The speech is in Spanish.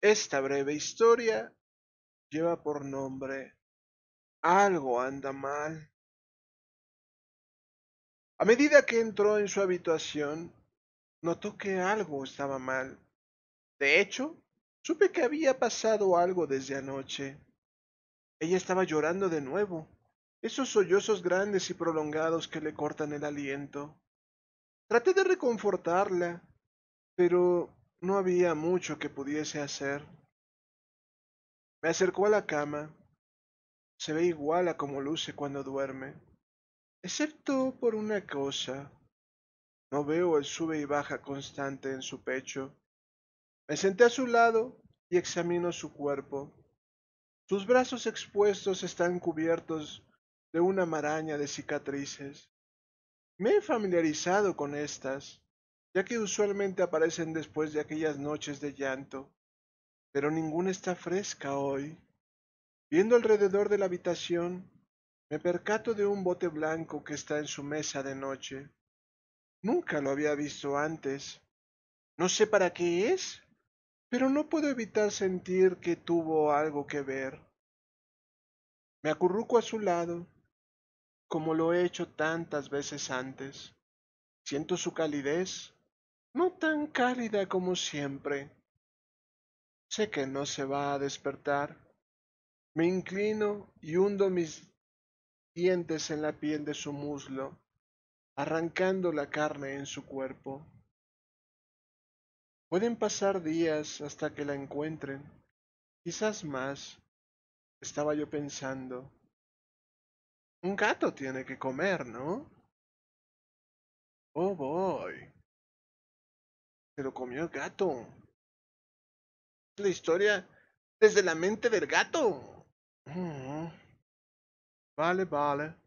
Esta breve historia lleva por nombre Algo anda mal. A medida que entró en su habitación, notó que algo estaba mal. De hecho, supe que había pasado algo desde anoche. Ella estaba llorando de nuevo, esos sollozos grandes y prolongados que le cortan el aliento. Traté de reconfortarla, pero no había mucho que pudiese hacer. Me acercó a la cama. Se ve igual a como luce cuando duerme, excepto por una cosa. No veo el sube y baja constante en su pecho. Me senté a su lado y examino su cuerpo. Sus brazos expuestos están cubiertos de una maraña de cicatrices. Me he familiarizado con estas ya que usualmente aparecen después de aquellas noches de llanto, pero ninguna está fresca hoy. Viendo alrededor de la habitación, me percato de un bote blanco que está en su mesa de noche. Nunca lo había visto antes. No sé para qué es, pero no puedo evitar sentir que tuvo algo que ver. Me acurruco a su lado, como lo he hecho tantas veces antes. Siento su calidez no tan cálida como siempre. Sé que no se va a despertar. Me inclino y hundo mis dientes en la piel de su muslo, arrancando la carne en su cuerpo. Pueden pasar días hasta que la encuentren, quizás más, estaba yo pensando. Un gato tiene que comer, ¿no? Oh, voy. Se lo comió el gato. La historia desde la mente del gato. Vale, vale.